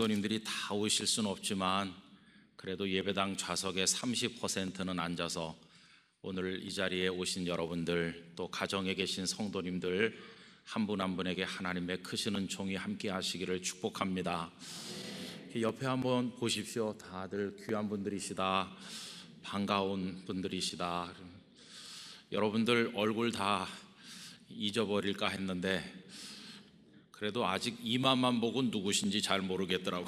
성도님들이 다 오실 수는 없지만 그래도 예배당 좌석의 30%는 앉아서 오늘 이 자리에 오신 여러분들 또 가정에 계신 성도님들 한 분 한 분에게 하나님의 크시는 종이 함께 하시기를 축복합니다. 옆에 한번 보십시오. 다들 귀한 분들이시다. 반가운 분들이시다. 여러분들 얼굴 다 잊어버릴까 했는데 그래도 아직 이마만 보고 누구신지 잘 모르겠더라고요.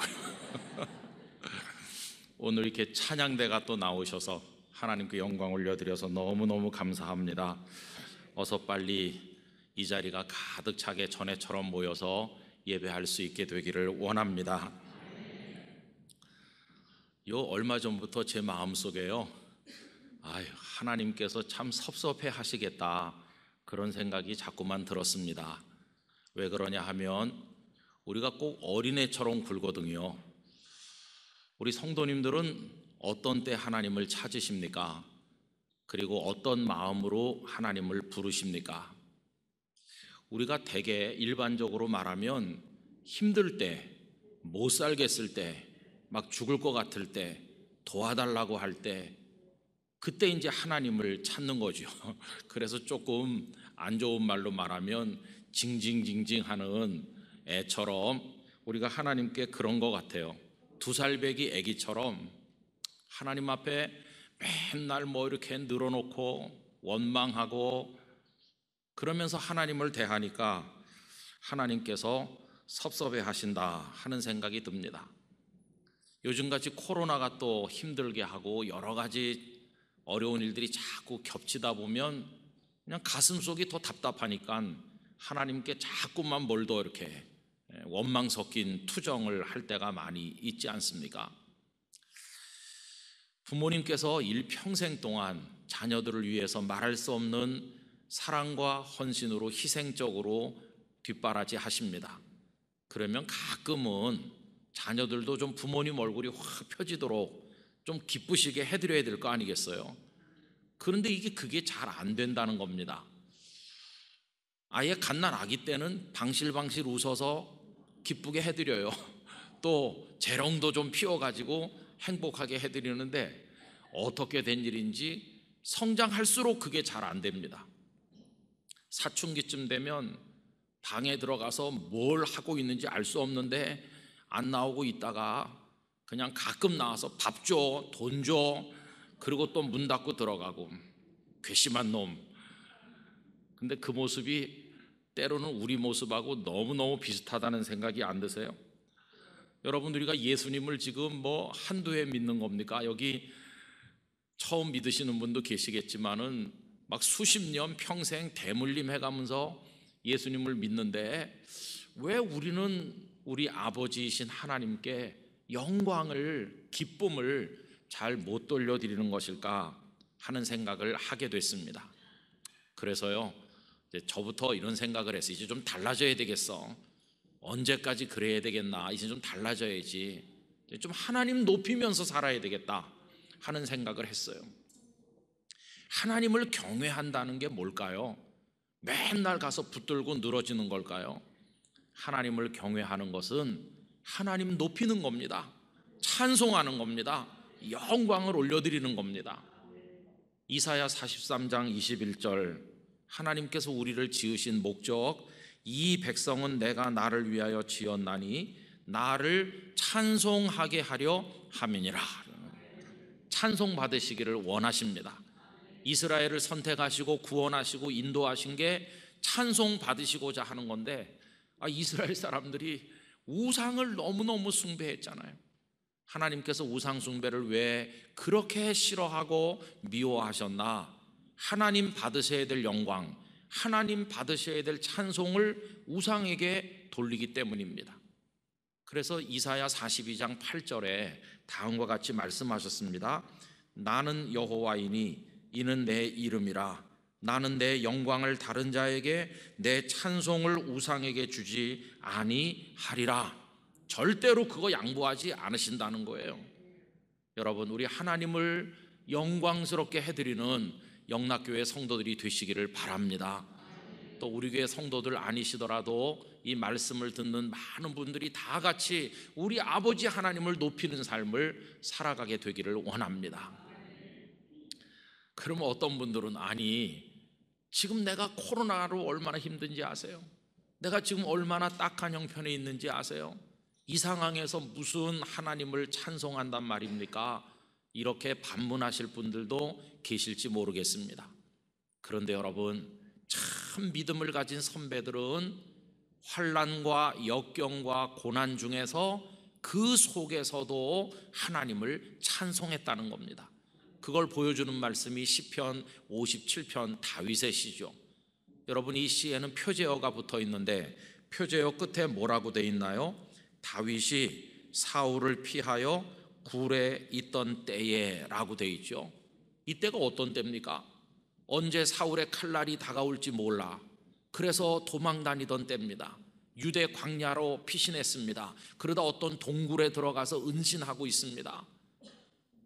오늘 이렇게 찬양대가 또 나오셔서 하나님께 영광 올려드려서 너무너무 감사합니다. 어서 빨리 이 자리가 가득 차게 전에처럼 모여서 예배할 수 있게 되기를 원합니다. 요 얼마 전부터 제 마음속에요. 아유, 하나님께서 참 섭섭해 하시겠다. 그런 생각이 자꾸만 들었습니다. 왜 그러냐 하면 우리가 꼭 어린애처럼 굴거든요. 우리 성도님들은 어떤 때 하나님을 찾으십니까? 그리고 어떤 마음으로 하나님을 부르십니까? 우리가 대개 일반적으로 말하면 힘들 때, 못 살겠을 때, 막 죽을 것 같을 때, 도와달라고 할 때, 그때 이제 하나님을 찾는 거죠. 그래서 조금 안 좋은 말로 말하면 징징징징하는 애처럼 우리가 하나님께 그런 것 같아요. 두 살배기 애기처럼 하나님 앞에 맨날 뭐 이렇게 늘어놓고 원망하고 그러면서 하나님을 대하니까 하나님께서 섭섭해 하신다 하는 생각이 듭니다. 요즘같이 코로나가 또 힘들게 하고 여러 가지 어려운 일들이 자꾸 겹치다 보면 그냥 가슴 속이 더 답답하니까 하나님께 자꾸만 뭘 더 이렇게 예, 원망 섞인 투정을 할 때가 많이 있지 않습니까? 부모님께서 일평생 동안 자녀들을 위해서 말할 수 없는 사랑과 헌신으로 희생적으로 뒷바라지 하십니다. 그러면 가끔은 자녀들도 좀 부모님 얼굴이 확 펴지도록 좀 기쁘시게 해드려야 될 거 아니겠어요? 그런데 이게 그게 잘 안 된다는 겁니다. 아예 갓난 아기 때는 방실방실 웃어서 기쁘게 해드려요. 또 재롱도 좀 피워가지고 행복하게 해드리는데 어떻게 된 일인지 성장할수록 그게 잘 안 됩니다. 사춘기쯤 되면 방에 들어가서 뭘 하고 있는지 알 수 없는데 안 나오고 있다가 그냥 가끔 나와서 밥 줘, 돈 줘, 그리고 또 문 닫고 들어가고 괘씸한 놈. 근데 그 모습이 때로는 우리 모습하고 너무너무 비슷하다는 생각이 안 드세요? 여러분 우리가 예수님을 지금 뭐 한두 해 믿는 겁니까? 여기 처음 믿으시는 분도 계시겠지만은 막 수십 년 평생 대물림 해가면서 예수님을 믿는데 왜 우리는 우리 아버지이신 하나님께 영광을 기쁨을 잘 못 돌려드리는 것일까 하는 생각을 하게 됐습니다. 그래서요 저부터 이런 생각을 했어. 이제 좀 달라져야 되겠어. 언제까지 그래야 되겠나. 이제 좀 달라져야지. 이제 좀 하나님 높이면서 살아야 되겠다 하는 생각을 했어요. 하나님을 경외한다는 게 뭘까요? 맨날 가서 붙들고 늘어지는 걸까요? 하나님을 경외하는 것은 하나님 높이는 겁니다. 찬송하는 겁니다. 영광을 올려드리는 겁니다. 이사야 43장 21절 하나님께서 우리를 지으신 목적 이 백성은 내가 나를 위하여 지었나니 나를 찬송하게 하려 함이니라. 찬송 받으시기를 원하십니다. 이스라엘을 선택하시고 구원하시고 인도하신 게 찬송 받으시고자 하는 건데 아, 이스라엘 사람들이 우상을 너무너무 숭배했잖아요. 하나님께서 우상 숭배를 왜 그렇게 싫어하고 미워하셨나? 하나님 받으셔야 될 영광, 하나님 받으셔야 될 찬송을 우상에게 돌리기 때문입니다. 그래서 이사야 42장 8절에 다음과 같이 말씀하셨습니다. 나는 여호와이니 이는 내 이름이라 나는 내 영광을 다른 자에게 내 찬송을 우상에게 주지 아니하리라. 절대로 그거 양보하지 않으신다는 거예요. 여러분 우리 하나님을 영광스럽게 해드리는 영락교회 성도들이 되시기를 바랍니다. 또 우리 교회 성도들 아니시더라도 이 말씀을 듣는 많은 분들이 다 같이 우리 아버지 하나님을 높이는 삶을 살아가게 되기를 원합니다. 그러면 어떤 분들은 아니 지금 내가 코로나로 얼마나 힘든지 아세요? 내가 지금 얼마나 딱한 형편에 있는지 아세요? 이 상황에서 무슨 하나님을 찬송한단 말입니까? 이렇게 반문하실 분들도 계실지 모르겠습니다. 그런데 여러분 참 믿음을 가진 선배들은 환란과 역경과 고난 중에서 그 속에서도 하나님을 찬송했다는 겁니다. 그걸 보여주는 말씀이 시편 57편 다윗의 시죠. 여러분 이 시에는 표제어가 붙어 있는데 표제어 끝에 뭐라고 돼 있나요? 다윗이 사울을 피하여 굴에 있던 때에 라고 돼 있죠. 이때가 어떤 때입니까? 언제 사울의 칼날이 다가올지 몰라. 그래서 도망 다니던 때입니다. 유대 광야로 피신했습니다. 그러다 어떤 동굴에 들어가서 은신하고 있습니다.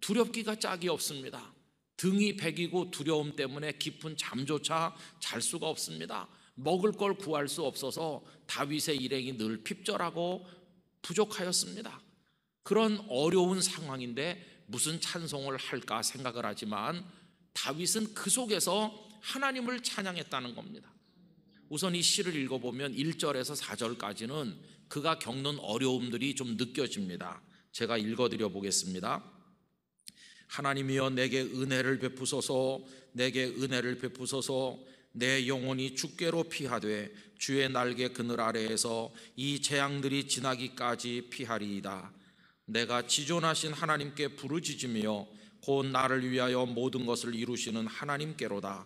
두렵기가 짝이 없습니다. 등이 백이고 두려움 때문에 깊은 잠조차 잘 수가 없습니다. 먹을 걸 구할 수 없어서 다윗의 일행이 늘 핍절하고 부족하였습니다. 그런 어려운 상황인데 무슨 찬송을 할까 생각을 하지만 다윗은 그 속에서 하나님을 찬양했다는 겁니다. 우선 이 시를 읽어보면 1절에서 4절까지는 그가 겪는 어려움들이 좀 느껴집니다. 제가 읽어드려 보겠습니다. 하나님이여 내게 은혜를 베푸소서, 내게 은혜를 베푸소서, 내 영혼이 주께로 피하되 주의 날개 그늘 아래에서 이 재앙들이 지나기까지 피하리이다. 내가 지존하신 하나님께 부르짖으며 곧 나를 위하여 모든 것을 이루시는 하나님께로다.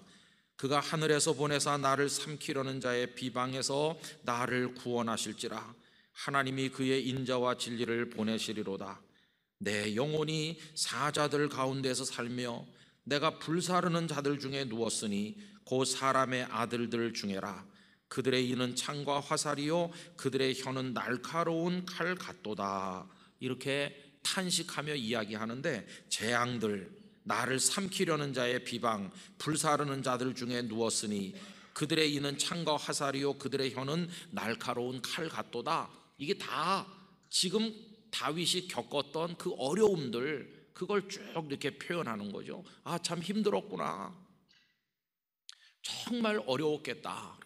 그가 하늘에서 보내사 나를 삼키려는 자의 비방에서 나를 구원하실지라. 하나님이 그의 인자와 진리를 보내시리로다. 내 영혼이 사자들 가운데서 살며 내가 불사르는 자들 중에 누웠으니 곧 사람의 아들들 중에라. 그들의 이는 창과 화살이요 그들의 혀는 날카로운 칼 같도다. 이렇게 탄식하며 이야기하는데 재앙들, 나를 삼키려는 자의 비방, 불사르는 자들 중에 누웠으니 그들의 이는 창과 화살이요 그들의 혀는 날카로운 칼 같도다. 이게 다 지금 다윗이 겪었던 그 어려움들 그걸 쭉 이렇게 표현하는 거죠. 아, 참 힘들었구나. 정말 어려웠겠다.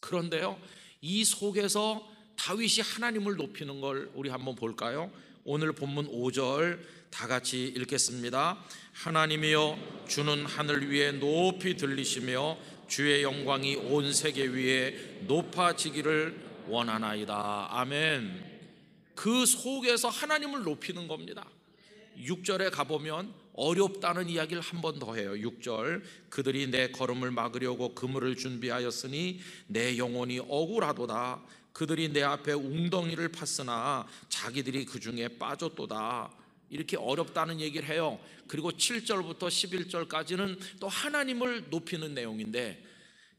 그런데요. 이 속에서 다윗이 하나님을 높이는 걸 우리 한번 볼까요? 오늘 본문 5절 다 같이 읽겠습니다. 하나님이여 주는 하늘 위에 높이 들리시며 주의 영광이 온 세계 위에 높아지기를 원하나이다. 아멘. 그 속에서 하나님을 높이는 겁니다. 6절에 가보면 어렵다는 이야기를 한번 더 해요. 6절. 그들이 내 걸음을 막으려고 그물을 준비하였으니 내 영혼이 억울하도다. 그들이 내 앞에 웅덩이를 팠으나 자기들이 그 중에 빠졌도다. 이렇게 어렵다는 얘기를 해요. 그리고 7절부터 11절까지는 또 하나님을 높이는 내용인데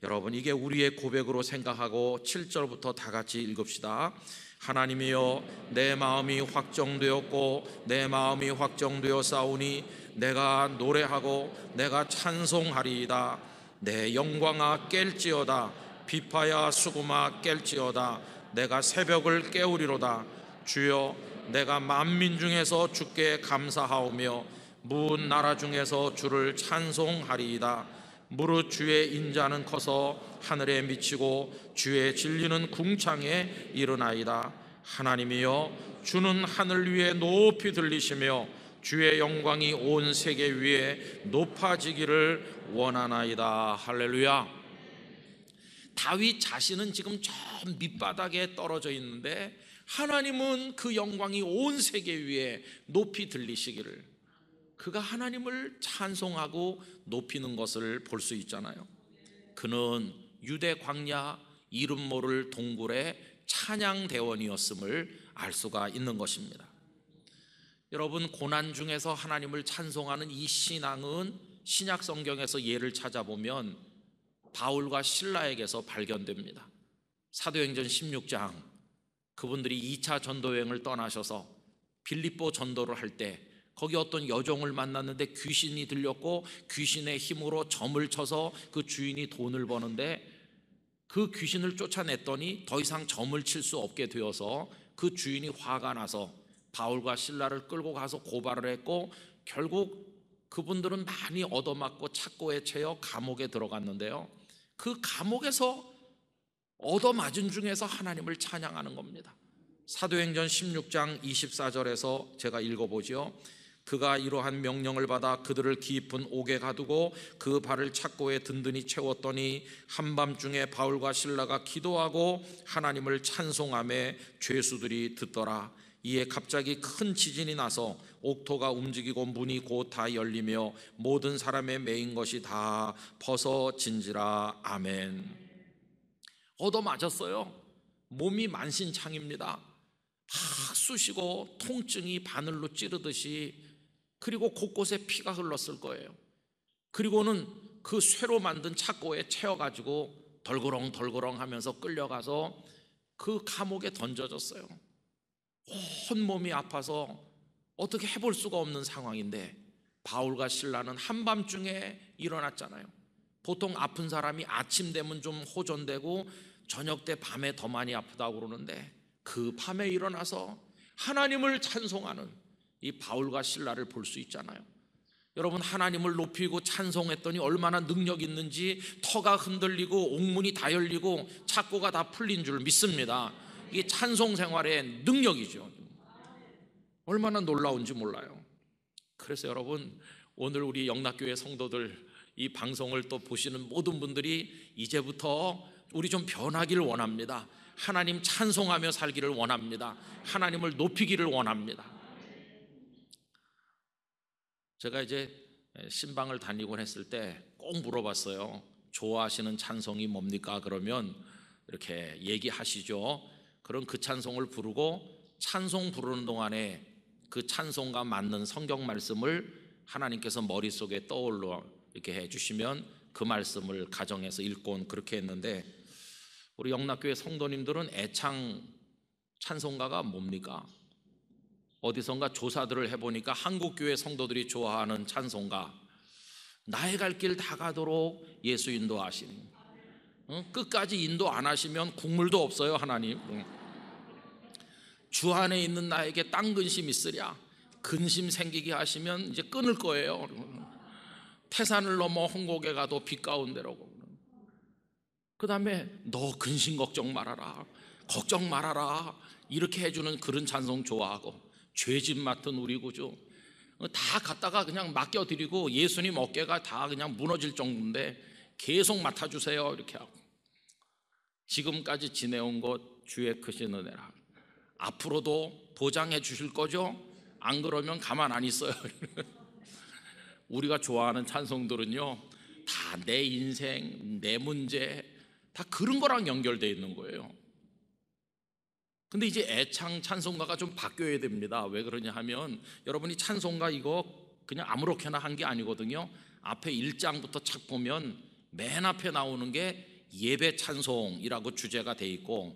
여러분 이게 우리의 고백으로 생각하고 7절부터 다 같이 읽읍시다. 하나님이여 내 마음이 확정되었고 내 마음이 확정되어 싸우니 내가 노래하고 내가 찬송하리이다. 내 영광아 깰지어다 비파야 수구마 깰지어다 내가 새벽을 깨우리로다 주여 내가 만민 중에서 주께 감사하오며 무은 나라 중에서 주를 찬송하리이다 무릇 주의 인자는 커서 하늘에 미치고 주의 진리는 궁창에 이르나이다 하나님이여 주는 하늘 위에 높이 들리시며 주의 영광이 온 세계 위에 높아지기를 원하나이다 할렐루야 다윗 자신은 지금 저 밑바닥에 떨어져 있는데 하나님은 그 영광이 온 세계 위에 높이 들리시기를 그가 하나님을 찬송하고 높이는 것을 볼 수 있잖아요. 그는 유대 광야 이름 모를 동굴의 찬양 대원이었음을 알 수가 있는 것입니다. 여러분 고난 중에서 하나님을 찬송하는 이 신앙은 신약 성경에서 예를 찾아보면 바울과 신라에게서 발견됩니다. 사도행전 16장 그분들이 2차 전도 여행을 떠나셔서 빌립보 전도를 할 때 거기 어떤 여종을 만났는데 귀신이 들렸고 귀신의 힘으로 점을 쳐서 그 주인이 돈을 버는데 그 귀신을 쫓아냈더니 더 이상 점을 칠 수 없게 되어서 그 주인이 화가 나서 바울과 신라를 끌고 가서 고발을 했고 결국 그분들은 많이 얻어맞고 착고에 채여 감옥에 들어갔는데요. 그 감옥에서 얻어맞은 중에서 하나님을 찬양하는 겁니다. 사도행전 16장 24절에서 제가 읽어보지요. 그가 이러한 명령을 받아 그들을 깊은 옥에 가두고 그 발을 착고에 든든히 채웠더니 한밤중에 바울과 신라가 기도하고 하나님을 찬송함에 죄수들이 듣더라. 이에 갑자기 큰 지진이 나서 옥토가 움직이고 문이 곧 다 열리며 모든 사람의 메인 것이 다 벗어진지라 아멘. 얻어맞았어요. 몸이 만신창입니다. 막 쑤시고 통증이 바늘로 찌르듯이 그리고 곳곳에 피가 흘렀을 거예요. 그리고는 그 쇠로 만든 착고에 채워가지고 덜거렁덜거렁 하면서 끌려가서 그 감옥에 던져졌어요. 온몸이 아파서 어떻게 해볼 수가 없는 상황인데 바울과 신라는 한밤중에 일어났잖아요. 보통 아픈 사람이 아침 되면 좀 호전되고 저녁 때 밤에 더 많이 아프다고 그러는데 그 밤에 일어나서 하나님을 찬송하는 이 바울과 신라를 볼 수 있잖아요. 여러분 하나님을 높이고 찬송했더니 얼마나 능력 있는지 터가 흔들리고 옥문이 다 열리고 착고가 다 풀린 줄 믿습니다. 이 찬송 생활의 능력이죠. 얼마나 놀라운지 몰라요. 그래서 여러분 오늘 우리 영락교회 성도들 이 방송을 또 보시는 모든 분들이 이제부터 우리 좀 변하기를 원합니다. 하나님 찬송하며 살기를 원합니다. 하나님을 높이기를 원합니다. 제가 이제 신방을 다니곤 했을 때 꼭 물어봤어요. 좋아하시는 찬송이 뭡니까? 그러면 이렇게 얘기하시죠. 그런 그 찬송을 부르고 찬송 부르는 동안에 그 찬송과 맞는 성경 말씀을 하나님께서 머릿속에 떠올려 이렇게 해주시면 그 말씀을 가정에서 읽곤 그렇게 했는데 우리 영락교회 성도님들은 애창 찬송가가 뭡니까? 어디선가 조사들을 해보니까 한국교회 성도들이 좋아하는 찬송가 나의 갈 길 다 가도록 예수 인도하시는 끝까지 인도 안 하시면 국물도 없어요 하나님 주 안에 있는 나에게 딴 근심 있으랴. 근심 생기게 하시면 이제 끊을 거예요. 태산을 넘어 홍곡에 가도 빛 가운데로 그 다음에 너 근심 걱정 말아라. 걱정 말아라. 이렇게 해주는 그런 찬송 좋아하고 죄집 맡은 우리 구주 다 갖다가 그냥 맡겨드리고 예수님 어깨가 다 그냥 무너질 정도인데 계속 맡아주세요 이렇게 하고 지금까지 지내온 것 주의 크신 은혜라 앞으로도 보장해 주실 거죠? 안 그러면 가만 안 있어요. 우리가 좋아하는 찬송들은요, 다 내 인생, 내 문제, 다 그런 거랑 연결되어 있는 거예요. 근데 이제 애창 찬송가가 좀 바뀌어야 됩니다. 왜 그러냐 하면 여러분이 찬송가 이거 그냥 아무렇게나 한 게 아니거든요. 앞에 1장부터 착 보면 맨 앞에 나오는 게 예배 찬송이라고 주제가 돼 있고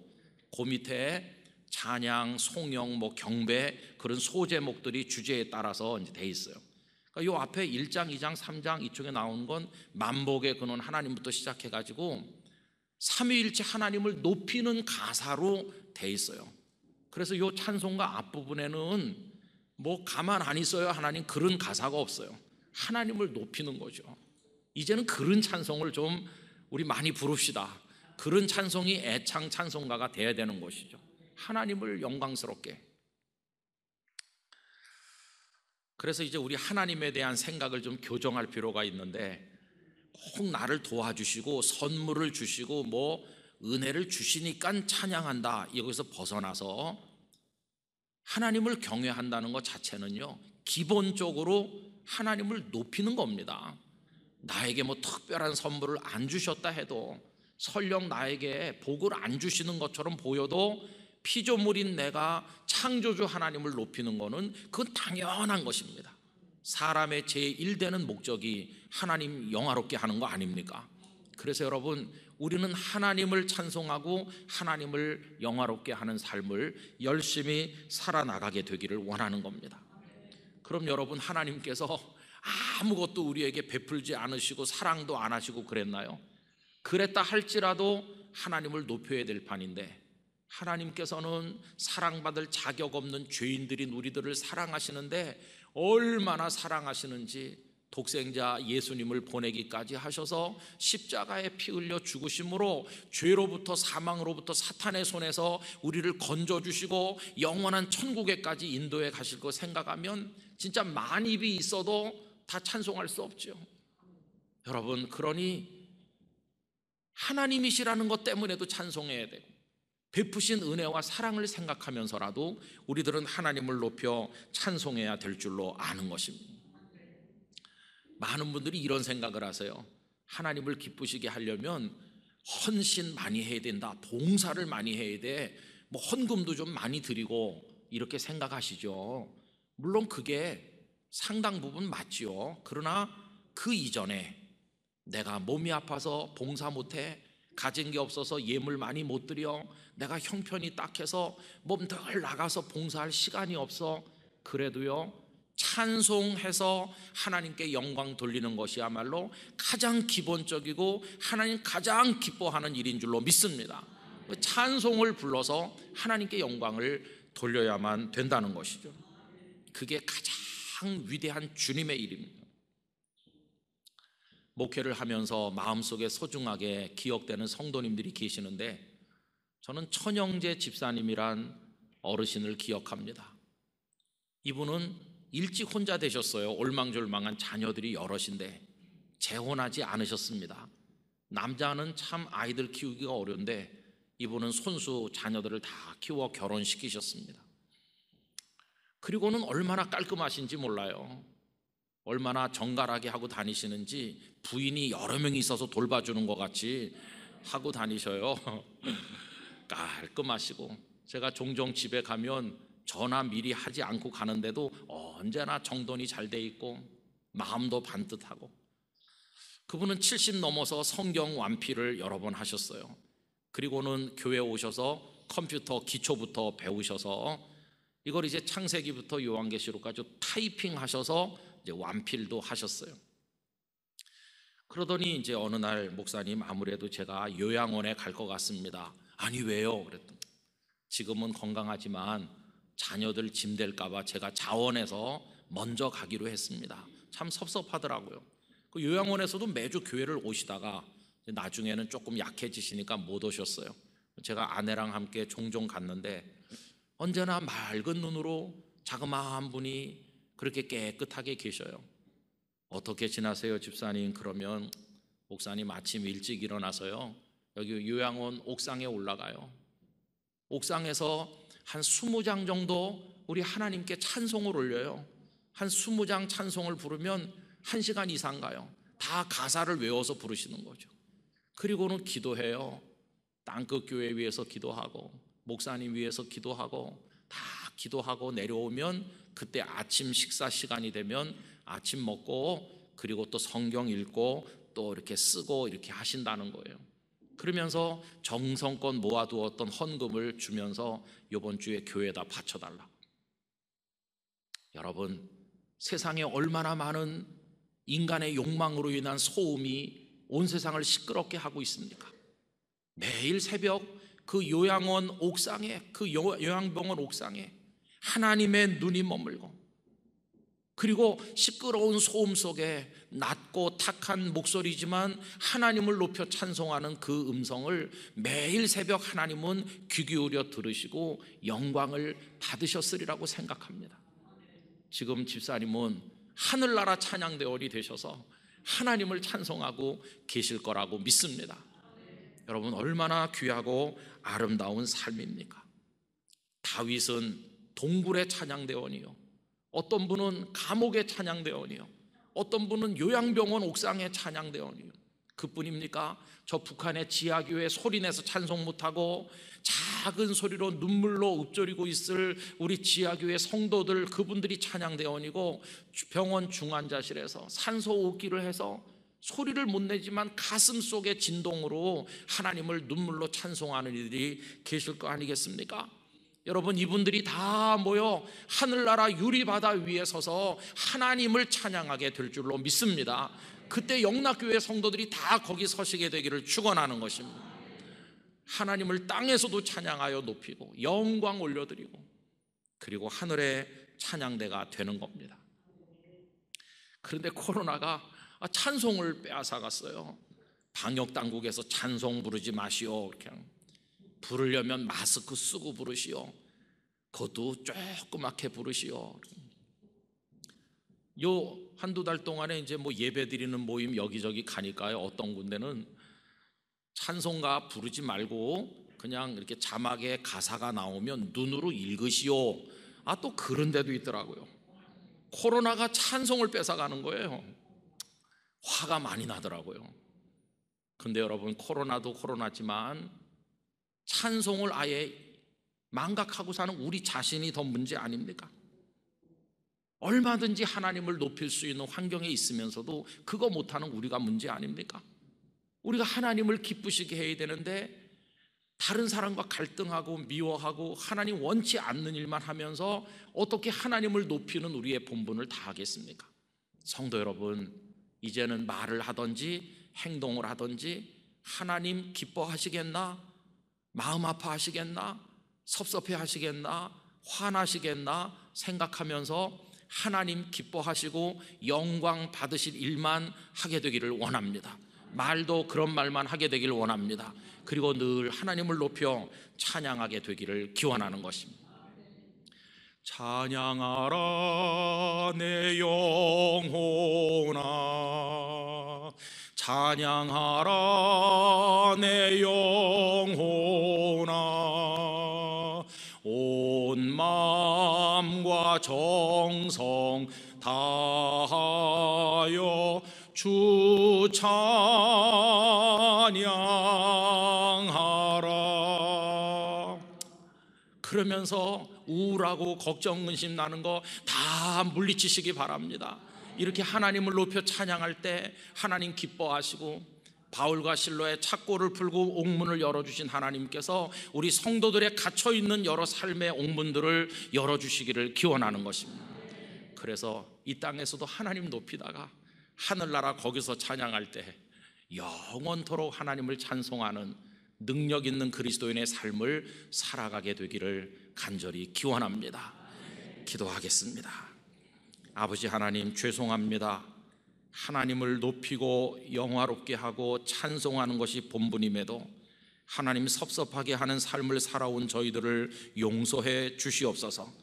그 밑에 찬양, 송영, 뭐 경배 그런 소제목들이 주제에 따라서 이제 돼 있어요. 그러니까 요 앞에 1장, 2장, 3장 이쪽에 나온 건 만복의 근원 하나님부터 시작해 가지고 삼위일체 하나님을 높이는 가사로 돼 있어요. 그래서 요 찬송가 앞부분에는 뭐 가만 안 있어요 하나님 그런 가사가 없어요. 하나님을 높이는 거죠. 이제는 그런 찬송을 좀 우리 많이 부릅시다. 그런 찬송이 애창 찬송가가 돼야 되는 것이죠. 하나님을 영광스럽게. 그래서 이제 우리 하나님에 대한 생각을 좀 교정할 필요가 있는데 꼭 나를 도와주시고 선물을 주시고 뭐 은혜를 주시니까 찬양한다. 여기서 벗어나서 하나님을 경외한다는 것 자체는요, 기본적으로 하나님을 높이는 겁니다. 나에게 뭐 특별한 선물을 안 주셨다 해도 설령 나에게 복을 안 주시는 것처럼 보여도 피조물인 내가 창조주 하나님을 높이는 것은 그건 당연한 것입니다. 사람의 제1되는 목적이 하나님 영화롭게 하는 거 아닙니까? 그래서 여러분, 우리는 하나님을 찬송하고 하나님을 영화롭게 하는 삶을 열심히 살아나가게 되기를 원하는 겁니다. 그럼 여러분, 하나님께서 아무것도 우리에게 베풀지 않으시고 사랑도 안 하시고 그랬나요? 그랬다 할지라도 하나님을 높여야 될 판인데 하나님께서는 사랑받을 자격 없는 죄인들인 우리들을 사랑하시는데 얼마나 사랑하시는지 독생자 예수님을 보내기까지 하셔서 십자가에 피 흘려 죽으심으로 죄로부터 사망으로부터 사탄의 손에서 우리를 건져주시고 영원한 천국에까지 인도해 가실 거 생각하면 진짜 만입이 있어도 다 찬송할 수 없죠. 여러분, 그러니 하나님이시라는 것 때문에도 찬송해야 되고 베푸신 은혜와 사랑을 생각하면서라도 우리들은 하나님을 높여 찬송해야 될 줄로 아는 것입니다. 많은 분들이 이런 생각을 하세요. 하나님을 기쁘시게 하려면 헌신 많이 해야 된다. 봉사를 많이 해야 돼. 뭐 헌금도 좀 많이 드리고 이렇게 생각하시죠. 물론 그게 상당 부분 맞지요. 그러나 그 이전에 내가 몸이 아파서 봉사 못해 가진 게 없어서 예물 많이 못 드려. 내가 형편이 딱해서 몸들 나가서 봉사할 시간이 없어. 그래도요. 찬송해서 하나님께 영광 돌리는 것이야말로 가장 기본적이고 하나님 가장 기뻐하는 일인 줄로 믿습니다. 그 찬송을 불러서 하나님께 영광을 돌려야만 된다는 것이죠. 그게 가장 위대한 주님의 일입니다. 목회를 하면서 마음속에 소중하게 기억되는 성도님들이 계시는데 저는 천영재 집사님이란 어르신을 기억합니다. 이분은 일찍 혼자 되셨어요. 올망졸망한 자녀들이 여럿인데 재혼하지 않으셨습니다. 남자는 참 아이들 키우기가 어려운데 이분은 손수 자녀들을 다 키워 결혼시키셨습니다. 그리고는 얼마나 깔끔하신지 몰라요. 얼마나 정갈하게 하고 다니시는지 부인이 여러 명이 있어서 돌봐주는 것 같이 하고 다니셔요. 깔끔하시고 제가 종종 집에 가면 전화 미리 하지 않고 가는데도 언제나 정돈이 잘 돼 있고 마음도 반듯하고 그분은 70 넘어서 성경 완피를 여러 번 하셨어요. 그리고는 교회 오셔서 컴퓨터 기초부터 배우셔서 이걸 이제 창세기부터 요한계시록까지 타이핑 하셔서 이제 완필도 하셨어요. 그러더니 이제 어느 날 목사님 아무래도 제가 요양원에 갈 것 같습니다. 아니 왜요? 그랬더니 지금은 건강하지만 자녀들 짐 될까봐 제가 자원해서 먼저 가기로 했습니다. 참 섭섭하더라고요. 그 요양원에서도 매주 교회를 오시다가 나중에는 조금 약해지시니까 못 오셨어요. 제가 아내랑 함께 종종 갔는데 언제나 맑은 눈으로 자그마한 분이 그렇게 깨끗하게 계셔요. 어떻게 지나세요, 집사님? 그러면 목사님 아침 일찍 일어나서요. 여기 요양원 옥상에 올라가요. 옥상에서 한 20장 정도 우리 하나님께 찬송을 올려요. 한 20장 찬송을 부르면 1시간 이상 가요. 다 가사를 외워서 부르시는 거죠. 그리고는 기도해요. 땅끝 교회 위해서 기도하고 목사님 위해서 기도하고 기도하고 내려오면 그때 아침 식사 시간이 되면 아침 먹고 그리고 또 성경 읽고 또 이렇게 쓰고 이렇게 하신다는 거예요. 그러면서 정성껏 모아두었던 헌금을 주면서 이번 주에 교회에다 바쳐달라. 여러분, 세상에 얼마나 많은 인간의 욕망으로 인한 소음이 온 세상을 시끄럽게 하고 있습니까? 매일 새벽 그 요양원 옥상에, 그 요양병원 옥상에 하나님의 눈이 머물고 그리고 시끄러운 소음 속에 낮고 탁한 목소리지만 하나님을 높여 찬송하는 그 음성을 매일 새벽 하나님은 귀 기울여 들으시고 영광을 받으셨으리라고 생각합니다. 지금 집사님은 하늘나라 찬양대원이 되셔서 하나님을 찬송하고 계실 거라고 믿습니다. 여러분 얼마나 귀하고 아름다운 삶입니까? 다윗은 동굴의 찬양대원이요. 어떤 분은 감옥의 찬양대원이요. 어떤 분은 요양병원 옥상의 찬양대원이요. 그뿐입니까? 저 북한의 지하교회 소리내서 찬송 못하고 작은 소리로 눈물로 읊조리고 있을 우리 지하교회 성도들 그분들이 찬양대원이고 병원 중환자실에서 산소 호흡기를 해서 소리를 못 내지만 가슴 속의 진동으로 하나님을 눈물로 찬송하는 이들이 계실 거 아니겠습니까? 여러분 이분들이 다 모여 하늘나라 유리바다 위에 서서 하나님을 찬양하게 될 줄로 믿습니다. 그때 영락교회 성도들이 다 거기 서시게 되기를 축원하는 것입니다. 하나님을 땅에서도 찬양하여 높이고 영광 올려드리고 그리고 하늘의 찬양대가 되는 겁니다. 그런데 코로나가 아, 찬송을 빼앗아갔어요. 방역 당국에서 찬송 부르지 마시오. 그냥 부르려면 마스크 쓰고 부르시오. 그것 조그맣게 부르시오. 요 한두 달 동안에 이제 뭐 예배 드리는 모임 여기저기 가니까요. 어떤 군데는 찬송가 부르지 말고 그냥 이렇게 자막에 가사가 나오면 눈으로 읽으시오. 아, 또 그런 데도 있더라고요. 코로나가 찬송을 뺏어가는 거예요. 화가 많이 나더라고요. 근데 여러분, 코로나도 코로나지만 찬송을 아예 망각하고 사는 우리 자신이 더 문제 아닙니까? 얼마든지 하나님을 높일 수 있는 환경에 있으면서도 그거 못하는 우리가 문제 아닙니까? 우리가 하나님을 기쁘시게 해야 되는데 다른 사람과 갈등하고 미워하고 하나님 원치 않는 일만 하면서 어떻게 하나님을 높이는 우리의 본분을 다하겠습니까? 성도 여러분, 이제는 말을 하든지 행동을 하든지 하나님 기뻐하시겠나? 마음 아파하시겠나? 섭섭해 하시겠나? 화나시겠나? 생각하면서 하나님 기뻐하시고 영광 받으실 일만 하게 되기를 원합니다. 말도 그런 말만 하게 되기를 원합니다. 그리고 늘 하나님을 높여 찬양하게 되기를 기원하는 것입니다. 찬양하라 내 영혼아 찬양하라 내 영혼아 온 마음과 정성 다하여 주 찬양하라 그러면서 우울하고 걱정 근심 나는 거 다 물리치시기 바랍니다 이렇게 하나님을 높여 찬양할 때 하나님 기뻐하시고 바울과 실로의 착고를 풀고 옥문을 열어주신 하나님께서 우리 성도들의 갇혀있는 여러 삶의 옥문들을 열어주시기를 기원하는 것입니다. 그래서 이 땅에서도 하나님 높이다가 하늘나라 거기서 찬양할 때 영원토록 하나님을 찬송하는 능력 있는 그리스도인의 삶을 살아가게 되기를 간절히 기원합니다. 기도하겠습니다. 아버지 하나님 죄송합니다. 하나님을 높이고 영화롭게 하고 찬송하는 것이 본분임에도 하나님 섭섭하게 하는 삶을 살아온 저희들을 용서해 주시옵소서.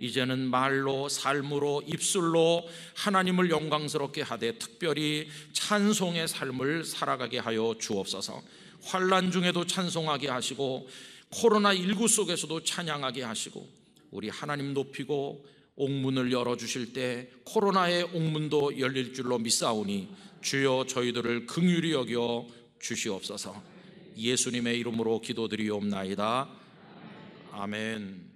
이제는 말로 삶으로 입술로 하나님을 영광스럽게 하되 특별히 찬송의 삶을 살아가게 하여 주옵소서. 환란 중에도 찬송하게 하시고 코로나 19 속에서도 찬양하게 하시고 우리 하나님 높이고 옥문을 열어주실 때 코로나의 옥문도 열릴 줄로 믿사오니 주여 저희들을 긍휼히 여겨 주시옵소서 예수님의 이름으로 기도드리옵나이다. 아멘.